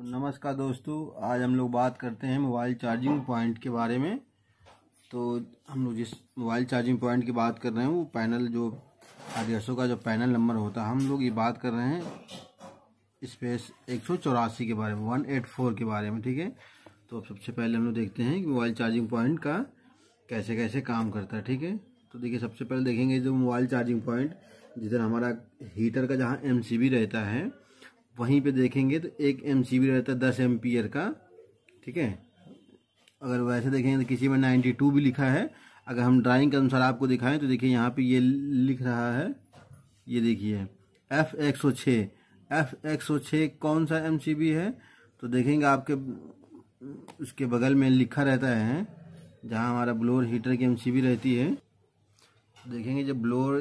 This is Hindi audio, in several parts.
तो नमस्कार दोस्तों आज हम लोग बात करते हैं मोबाइल चार्जिंग पॉइंट के बारे में तो हम लोग जिस मोबाइल चार्जिंग पॉइंट की बात कर रहे हैं वो पैनल जो आर का जो पैनल नंबर होता है हम लोग ये बात कर रहे हैं स्पेस एक के बारे में वन एट फोर के बारे में ठीक है तो अब सबसे पहले हम लोग देखते हैं कि मोबाइल चार्जिंग पॉइंट का कैसे कैसे काम करता है ठीक है तो देखिए सबसे पहले देखेंगे जो मोबाइल चार्जिंग पॉइंट जिधर हमारा हीटर का जहाँ एम रहता है वहीं पे देखेंगे तो एक एम रहता है दस एम का ठीक है अगर वैसे देखेंगे तो किसी में नाइन्टी टू भी लिखा है अगर हम ड्राइंग के अनुसार आपको दिखाएं तो देखिए यहाँ पे ये लिख रहा है ये देखिए एफ एक सौ छः एफ एक सौ छः कौन सा एम है तो देखेंगे आपके उसके बगल में लिखा रहता है जहाँ हमारा ब्लोर हीटर की एम रहती है देखेंगे जब ब्लोर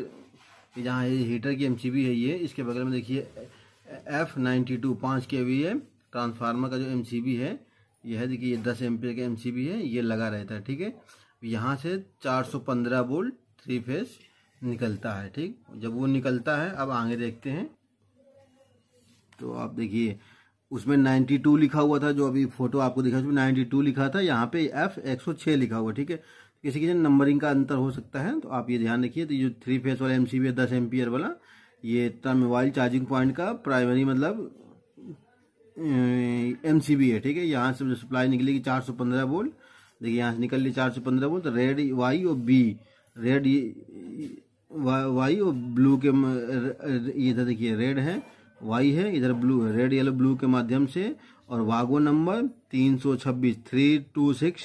जहाँ ये हीटर की एम है ये इसके बगल में देखिए एफ नाइन्टी टू पाँच के वी है ट्रांसफार्मर का जो एम सी बी है यह है देखिए दस एम का एम सी बी है ये लगा रहता है ठीक है यहाँ से चार सौ पंद्रह वोल्ट थ्री फेज निकलता है ठीक जब वो निकलता है अब आगे देखते हैं तो आप देखिए उसमें नाइन्टी टू लिखा हुआ था जो अभी फोटो आपको दिखा उसमें नाइन्टी टू लिखा था यहाँ पे एफ एक सौ छः लिखा हुआ ठीक है किसी किसी नंबरिंग का अंतर हो सकता है तो आप ये ध्यान रखिए तो ये जो थ्री फेस वाला एम सी बी है दस एम्पियर वाला ये तर मोबाइल चार्जिंग पॉइंट का प्राइमरी मतलब एम अं, है ठीक है यहाँ से जो सप्लाई निकलेगी 415 वोल्ट देखिए यहाँ से निकल ली चार पंद्रह वोल्ट रेड वाई और बी रेड वाई और ब्लू के इधर देखिए रेड है वाई है इधर ब्लू है रेड येलो ब्लू के माध्यम से और वागो नंबर तीन सौ छब्बीस three two six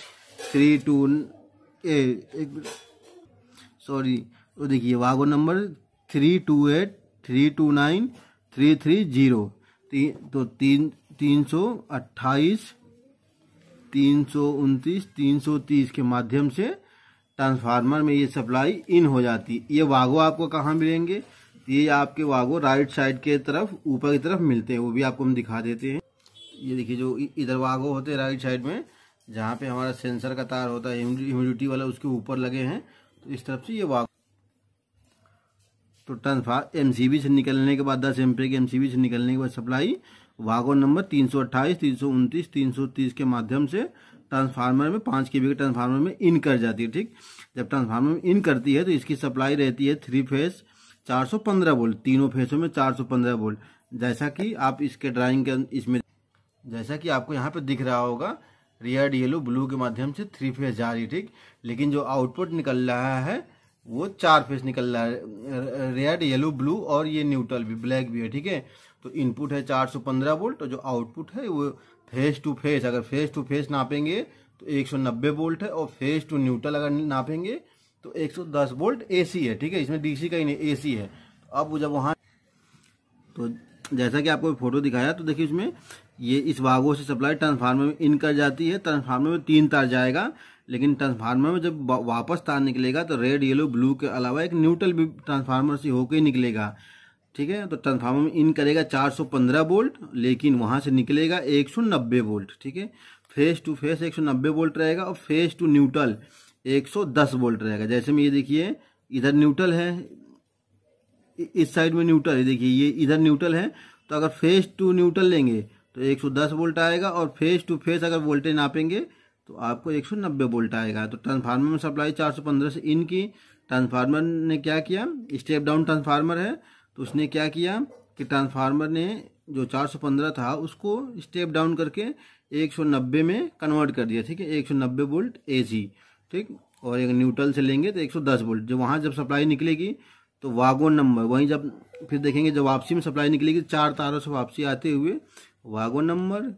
three two A एक सॉरी वो देखिए wagon number three two eight three two nine three three zero तो तीन तीन सौ अट्ठाईस तीन सौ उनतीस तीन सौ तीस के माध्यम से ट्रांसफार्मर में ये सप्लाई इन हो जाती है ये वागो आपको कहाँ मिलेंगे ये आपके वागो राइट साइड के तरफ ऊपर की तरफ मिलते हैं वो भी आपको हम दिखा देते हैं ये देखिए जो इधर वागो होते हैं राइट साइड में जहाँ पे हमारा सेंसर का तार होता है ह्यूमिडिटी वाला उसके ऊपर लगे हैं तो इस तरफ से ये वागो तो सी बी से निकलने के बाद दस एम्पे के बी से निकलने के बाद सप्लाई वागो नंबर तीन सौ अट्ठाईस तीन सौ उनतीस तीन सौ तीस के माध्यम से ट्रांसफार्मर में पाँच के के ट्रांसफार्मर में इन कर जाती है ठीक जब ट्रांसफार्मर में इन करती है तो इसकी सप्लाई रहती है थ्री फेज पंद्रह वोल्ट तीनों फेसों में चार सौ पंद्रह वोल्ट जैसा कि आप इसके ड्राइंग के इसमें जैसा कि आपको यहाँ पर दिख रहा होगा रियड येलो ब्लू के माध्यम से थ्री फेज जा रही ठीक लेकिन जो आउटपुट निकल रहा है वो चार फेस निकल रहा है रेड येलो ब्लू और ये न्यूट्रल भी ब्लैक भी है ठीक है तो इनपुट है 415 वोल्ट और तो जो आउटपुट है वो फेस टू फेस अगर फेस टू फेस नापेंगे तो 190 वोल्ट है और फेस टू न्यूट्रल अगर नापेंगे तो 110 वोल्ट एसी है ठीक है इसमें डीसी का ही नहीं एसी है तो अब वो जब वहाँ तो जैसा कि आपको फोटो दिखाया तो देखिए उसमें ये इस भागों से सप्लाई ट्रांसफार्मर में इन कर जाती है ट्रांसफार्मर में तीन तार जाएगा लेकिन ट्रांसफार्मर में जब वापस तार निकलेगा तो रेड येलो ब्लू के अलावा एक न्यूट्रल भी ट्रांसफार्मर से होकर ही निकलेगा ठीक है तो ट्रांसफार्मर में इन करेगा 415 वोल्ट लेकिन वहाँ से निकलेगा 190 वोल्ट ठीक है फेस टू फेस 190 वोल्ट रहेगा और फेस टू न्यूट्रल 110 वोल्ट रहेगा जैसे में ये देखिए इधर न्यूट्रल है इस साइड में न्यूट्रल है देखिए ये इधर न्यूट्रल है तो अगर फेस टू न्यूट्रल लेंगे तो एक वोल्ट आएगा और फेस टू फेस अगर वोल्टेज नापेंगे तो आपको 190 वोल्ट आएगा तो ट्रांसफार्मर में सप्लाई 415 से इन की ट्रांसफार्मर ने क्या किया स्टेप डाउन ट्रांसफार्मर है तो उसने क्या किया कि ट्रांसफार्मर ने जो 415 था उसको स्टेप डाउन करके 190 में कन्वर्ट कर दिया ठीक है 190 वोल्ट सी ठीक और एक न्यूट्रल से लेंगे तो 110 वोल्ट जो वहाँ जब सप्लाई निकलेगी तो वागोन नंबर वहीं जब फिर देखेंगे जब वापसी में सप्लाई निकलेगी चार तारों से वापसी आते हुए wagon number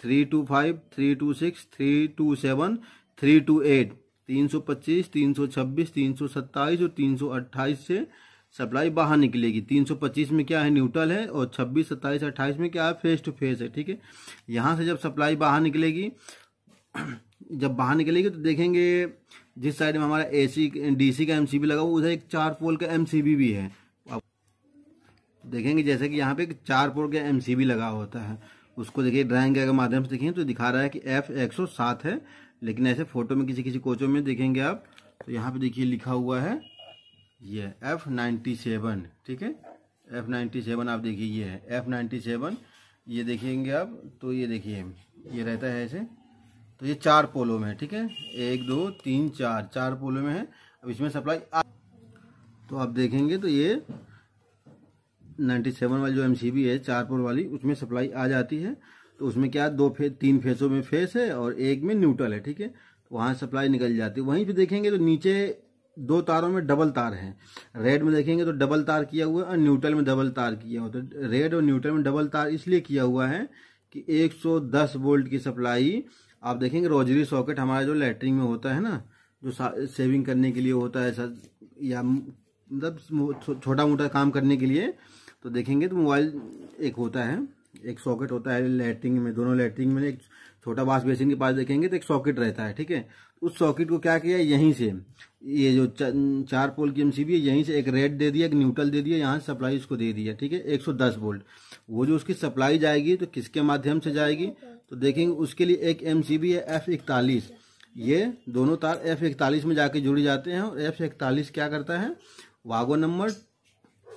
three two five three two six three two seven three two eight तीन सौ पच्चीस तीन सौ छब्बीस तीन सौ सत्ताईस और तीन सौ अट्ठाईस से सप्लाई बाहर निकलेगी तीन सौ पच्चीस में क्या है न्यूट्रल है और छब्बीस सत्ताईस अट्ठाईस में क्या है फेस टू फेस है ठीक है यहाँ से जब सप्लाई बाहर निकलेगी जब बाहर निकलेगी तो देखेंगे जिस साइड में हमारा ए सी डी सी का एम सी बी लगा हुआ उधर एक चार पोल का एम सी बी भी है अब देखेंगे जैसे कि यहाँ पे चार पोल का एम सी बी लगा होता है उसको देखिए ड्राइंग के माध्यम से देखें तो दिखा रहा है कि एफ एक सौ सात है लेकिन ऐसे फोटो में किसी किसी कोचों में देखेंगे आप तो यहाँ पे देखिए लिखा हुआ है ये एफ नाइन्टी सेवन ठीक है एफ नाइन्टी सेवन आप देखिए ये है एफ नाइन्टी सेवन ये देखेंगे आप तो ये देखिए ये रहता है ऐसे तो ये चार पोलो में है ठीक है एक दो तीन चार चार पोलो में है अब इसमें सप्लाई आ तो आप देखेंगे तो ये नाइन्टी सेवन वाली जो एम है चार पोल वाली उसमें सप्लाई आ जाती है तो उसमें क्या दो फे तीन फेसों में फेस है और एक में न्यूट्रल है ठीक है वहाँ सप्लाई निकल जाती है वहीं पर देखेंगे तो नीचे दो तारों में डबल तार हैं रेड में देखेंगे तो डबल तार किया हुआ है और न्यूट्रल में डबल तार किया हुआ तो रेड और न्यूट्रल में डबल तार इसलिए किया हुआ है कि 110 वोल्ट की सप्लाई आप देखेंगे रोजरी सॉकेट हमारा जो लेटरिन में होता है ना जो सेविंग करने के लिए होता है सर या मतलब छोटा मोटा काम करने के लिए तो देखेंगे तो मोबाइल एक होता है एक सॉकेट होता है लेटरिंग में दोनों लेटरिंग में एक छोटा वाश बेसिन के पास देखेंगे तो एक सॉकेट रहता है ठीक है उस सॉकेट को क्या किया यहीं से ये जो चार पोल की एमसीबी है यहीं से एक रेड दे दिया एक न्यूट्रल दे दिया यहाँ सप्लाई उसको दे दिया ठीक है 110 वोल्ट वो जो उसकी सप्लाई जाएगी तो किसके माध्यम से जाएगी तो देखेंगे उसके लिए एक बी है एफ इकतालीस ये दोनों तार एफ इकतालीस में जाके जुड़े जाते हैं और एफ इकतालीस क्या करता है वागो नंबर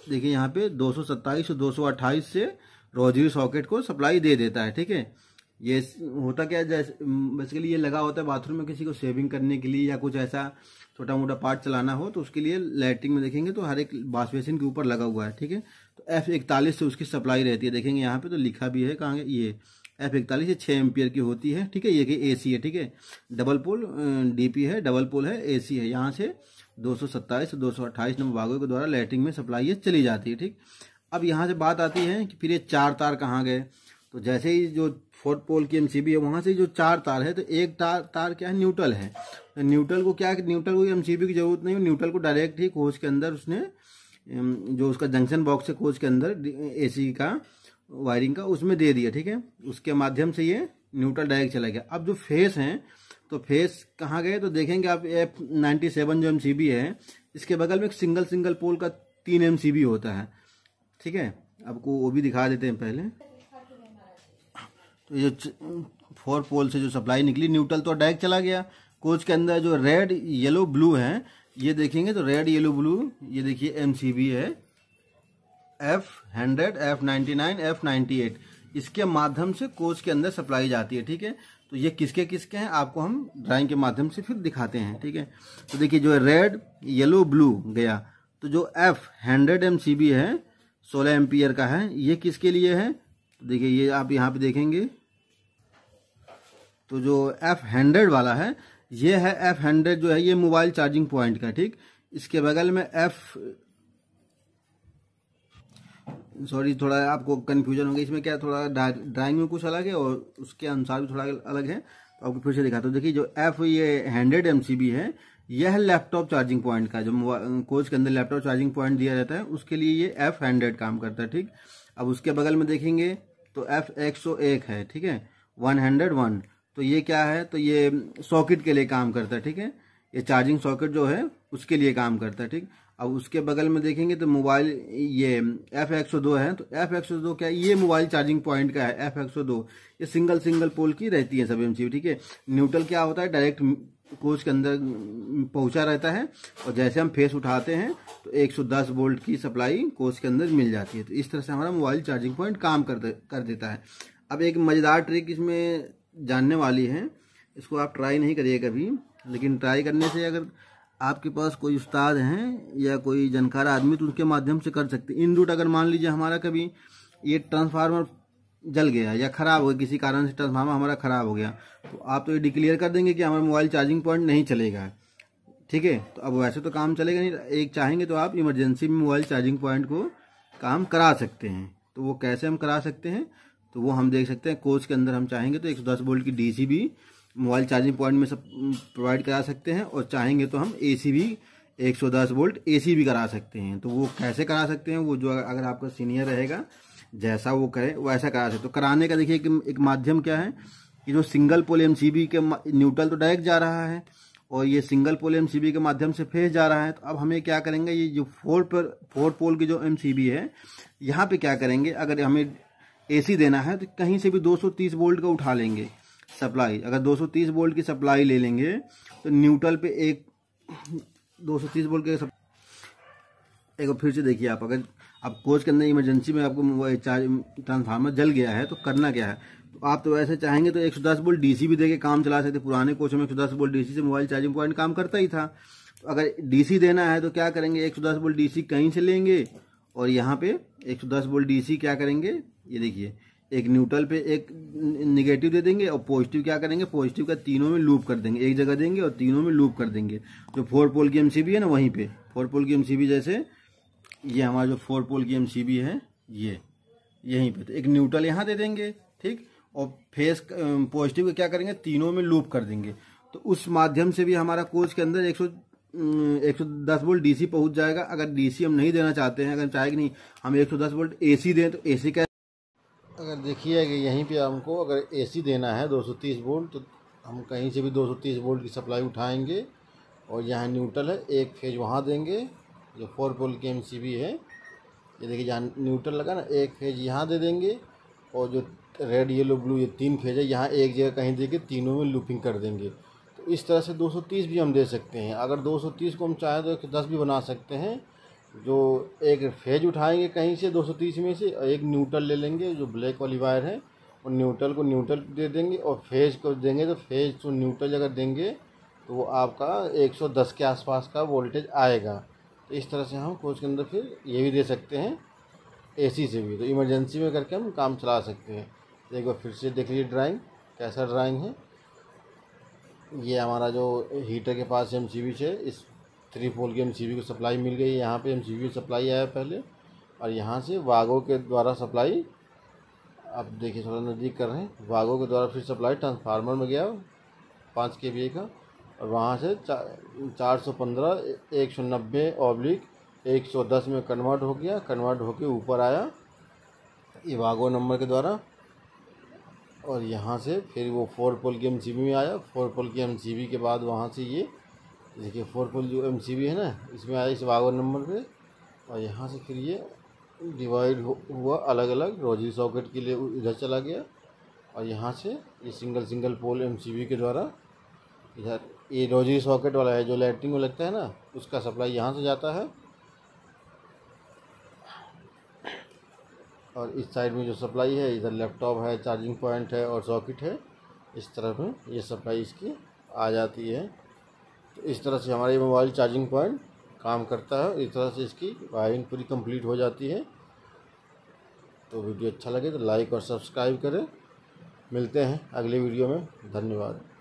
देखिए यहाँ पे 227 और 228 से रोजरी सॉकेट को सप्लाई दे देता है ठीक है ये होता क्या है बेसिकली ये लगा होता है बाथरूम में किसी को सेविंग करने के लिए या कुछ ऐसा छोटा मोटा पार्ट चलाना हो तो उसके लिए लाइटिंग में देखेंगे तो हर एक वाश बेसिन के ऊपर लगा हुआ है ठीक है तो एफ इकतालीस से उसकी सप्लाई रहती है देखेंगे यहाँ पे तो लिखा भी है कहाँ ये एफ इकतालीस ये छः एम्पियर की होती है ठीक है ये कि ए है ठीक है डबल पोल डी है डबल पोल है ए है यहाँ से दो सौ सत्ताईस दो सौ अट्ठाईस नंबर भागों के द्वारा लाइटिंग में सप्लाई ये चली जाती है ठीक अब यहाँ से बात आती है कि फिर ये चार तार कहाँ गए तो जैसे ही जो फोर्थ पोल की एमसीबी है वहाँ से जो चार तार है तो एक तार तार क्या है न्यूट्रल है तो न्यूट्रल को क्या न्यूट्रल को बी की जरूरत नहीं न्यूट्रल को डायरेक्ट ही कोच के अंदर उसने जो उसका जंक्शन बॉक्स है कोच के अंदर ए का वायरिंग का उसमें दे दिया ठीक है उसके माध्यम से ये न्यूट्रल डायरेक्ट चला गया अब जो फेस हैं तो फेस कहाँ गए तो देखेंगे आप एफ नाइन्टी सेवन जो एम सी बी है इसके बगल में एक सिंगल सिंगल पोल का तीन एम सी बी होता है ठीक है आपको वो भी दिखा देते हैं पहले तो ये फोर पोल से जो सप्लाई निकली न्यूट्रल तो डायरेक्ट चला गया कोच के अंदर जो रेड येलो ब्लू है ये देखेंगे तो रेड येलो ब्लू ये देखिए एम सी बी है F hundred F ninety nine F ninety eight इसके माध्यम से कोच के अंदर सप्लाई जाती है ठीक है तो ये किसके किसके हैं आपको हम ड्राइंग के माध्यम से फिर दिखाते हैं ठीक है तो देखिए जो रेड येलो ब्लू गया तो जो एफ हंड्रेड एम है सोलह एम्पियर का है ये किसके लिए है तो देखिए ये आप यहाँ पे देखेंगे तो जो एफ हंड्रेड वाला है ये है एफ हंड्रेड जो है ये मोबाइल चार्जिंग पॉइंट का ठीक इसके बगल में एफ सॉरी थोड़ा आपको कन्फ्यूजन होगा इसमें क्या थोड़ा ड्राइंग में कुछ अलग है और उसके अनुसार भी थोड़ा अलग है तो आपको फिर से दिखाता हूँ देखिए जो एफ ये हैंड्रेड एम है यह लैपटॉप चार्जिंग पॉइंट का जो कोच के अंदर लैपटॉप चार्जिंग पॉइंट दिया जाता है उसके लिए ये एफ हंड्रेड काम करता है ठीक अब उसके बगल में देखेंगे तो एफ एक सौ एक है ठीक है वन हंड्रेड वन तो ये क्या है तो ये सॉकेट के लिए काम करता है ठीक है ये चार्जिंग सॉकेट जो है उसके लिए काम करता है ठीक अब उसके बगल में देखेंगे तो मोबाइल ये एफ एक दो है तो एफ एक दो क्या ये मोबाइल चार्जिंग पॉइंट का है एफ एक दो ये सिंगल सिंगल पोल की रहती है सब एम ठीक है न्यूट्रल क्या होता है डायरेक्ट कोच के अंदर पहुंचा रहता है और जैसे हम फेस उठाते हैं तो 110 वोल्ट की सप्लाई कोच के अंदर मिल जाती है तो इस तरह से हमारा मोबाइल चार्जिंग पॉइंट काम कर दे, कर देता है अब एक मज़ेदार ट्रिक इसमें जानने वाली है इसको आप ट्राई नहीं करिए कभी लेकिन ट्राई करने से अगर आपके पास कोई उस्ताद हैं या कोई जानकार आदमी तो उनके माध्यम से कर सकते इन रूट अगर मान लीजिए हमारा कभी ये ट्रांसफार्मर जल गया या ख़राब हो गया किसी कारण से ट्रांसफार्मर हमारा ख़राब हो गया तो आप तो ये डिक्लेयर कर देंगे कि हमारा मोबाइल चार्जिंग पॉइंट नहीं चलेगा ठीक है तो अब वैसे तो काम चलेगा नहीं एक चाहेंगे तो आप इमरजेंसी में मोबाइल चार्जिंग पॉइंट को काम करा सकते हैं तो वो कैसे हम करा सकते हैं तो वो हम देख सकते हैं कोच के अंदर हम चाहेंगे तो दस वोल्ट की डीसी भी मोबाइल चार्जिंग पॉइंट में सब प्रोवाइड करा सकते हैं और चाहेंगे तो हम ए भी 110 वोल्ट ए भी करा सकते हैं तो वो कैसे करा सकते हैं वो जो अगर आपका सीनियर रहेगा जैसा वो करे वैसा करा सकते तो कराने का देखिए एक माध्यम क्या है कि जो सिंगल पोल एम के न्यूट्रल तो डायरेक्ट जा रहा है और ये सिंगल पोल एम के माध्यम से फेस जा रहा है तो अब हमें क्या करेंगे ये जो फोर पर फोर पोल की जो एम है यहाँ पे क्या करेंगे अगर हमें एसी देना है तो कहीं से भी 230 वोल्ट का उठा लेंगे सप्लाई अगर 230 वोल्ट की सप्लाई ले लेंगे तो न्यूट्रल पे एक 230 वोल्ट के एक फिर से देखिए आप अगर आप कोच के अंदर इमरजेंसी में आपको चार्ज ट्रांसफार्मर जल गया है तो करना क्या है तो आप तो ऐसे चाहेंगे तो 110 बोल्ट डी भी देके काम चला सकते पुराने कोचों में 110 बोल्ट डी से मोबाइल चार्जिंग पॉइंट काम करता ही था तो अगर डीसी देना है तो क्या करेंगे 110 बोल्ट डी कहीं से लेंगे और यहाँ पे 110 बोल्ट डी क्या करेंगे ये देखिए एक न्यूट्रल पे एक निगेटिव दे देंगे और पॉजिटिव क्या करेंगे पॉजिटिव का तीनों में लूप कर देंगे एक जगह देंगे और तीनों में लूप कर देंगे जो फोर पोल की एमसीबी है ना वहीं पे फोर पोल की एमसीबी जैसे ये हमारा जो फोर पोल की एमसीबी है ये यहीं पे तो एक न्यूट्रल यहाँ दे देंगे ठीक और फेस पॉजिटिव का क्या करेंगे तीनों में लूप कर देंगे तो उस माध्यम से भी हमारा कोच के अंदर एक सौ एक सौ दस वोल्ट डीसी पहुंच जाएगा अगर डीसी हम नहीं देना चाहते हैं अगर चाहे कि नहीं हम एक सौ दस वोल्ट एसी दें तो एसी का अगर देखिए कि यहीं पे हमको अगर एसी देना है 230 वोल्ट तो हम कहीं से भी 230 वोल्ट की सप्लाई उठाएंगे और यहाँ न्यूट्रल है एक फेज वहाँ देंगे जो फोर पोल की एम है ये देखिए जहाँ न्यूट्रल लगा ना एक फेज यहाँ दे देंगे और जो रेड येलो ब्लू ये तीन फेज है यहाँ एक जगह कहीं देके तीनों में लूपिंग कर देंगे तो इस तरह से 230 भी हम दे सकते हैं अगर 230 को हम चाहें तो दस भी बना सकते हैं जो एक फेज उठाएंगे कहीं से 230 में से और एक न्यूट्रल ले लेंगे जो ब्लैक वाली वायर है और न्यूट्रल को न्यूट्रल दे देंगे और फेज को देंगे तो फेज तो न्यूट्रल अगर देंगे तो वो आपका 110 के आसपास का वोल्टेज आएगा तो इस तरह से हम कोच के अंदर फिर ये भी दे सकते हैं एसी से भी तो इमरजेंसी में करके हम काम चला सकते हैं एक बार फिर से देख लीजिए ड्राइंग कैसा ड्राइंग है ये हमारा जो हीटर के पास एम सी है इस थ्री फोल की एम सी बी को सप्लाई मिल गई यहाँ पे एम सी बी सप्लाई आया पहले और यहाँ से वागो के द्वारा सप्लाई आप देखिए थोड़ा नज़दीक कर रहे हैं वागो के द्वारा फिर सप्लाई ट्रांसफार्मर में गया पाँच के वी का और वहाँ से चार सौ पंद्रह एक सौ नब्बे एक सौ दस में कन्वर्ट हो गया कन्वर्ट होकर ऊपर आया ये वागो नंबर के द्वारा और यहाँ से फिर वो फोर पोल की एम सी बी में आया फोर पोल की एम सी बी के बाद वहाँ से ये देखिए फोर पोल जो एम सी बी है ना इसमें आया इस बावन नंबर पे और यहाँ से फिर ये डिवाइड हुआ अलग अलग रोजी सॉकेट के लिए इधर चला गया और यहाँ से ये single single pole M C B के द्वारा इधर ये रोजी सॉकेट वाला है जो लाइटिंग में लगता है ना उसका सप्लाई यहाँ से जाता है और इस साइड में जो सप्लाई है इधर लैपटॉप है चार्जिंग पॉइंट है और सॉकेट है इस तरफ में ये सप्लाई इसकी आ जाती है तो इस तरह से हमारा ये मोबाइल चार्जिंग पॉइंट काम करता है इस तरह से इसकी वायरिंग पूरी कंप्लीट हो जाती है तो वीडियो अच्छा लगे तो लाइक और सब्सक्राइब करें मिलते हैं अगले वीडियो में धन्यवाद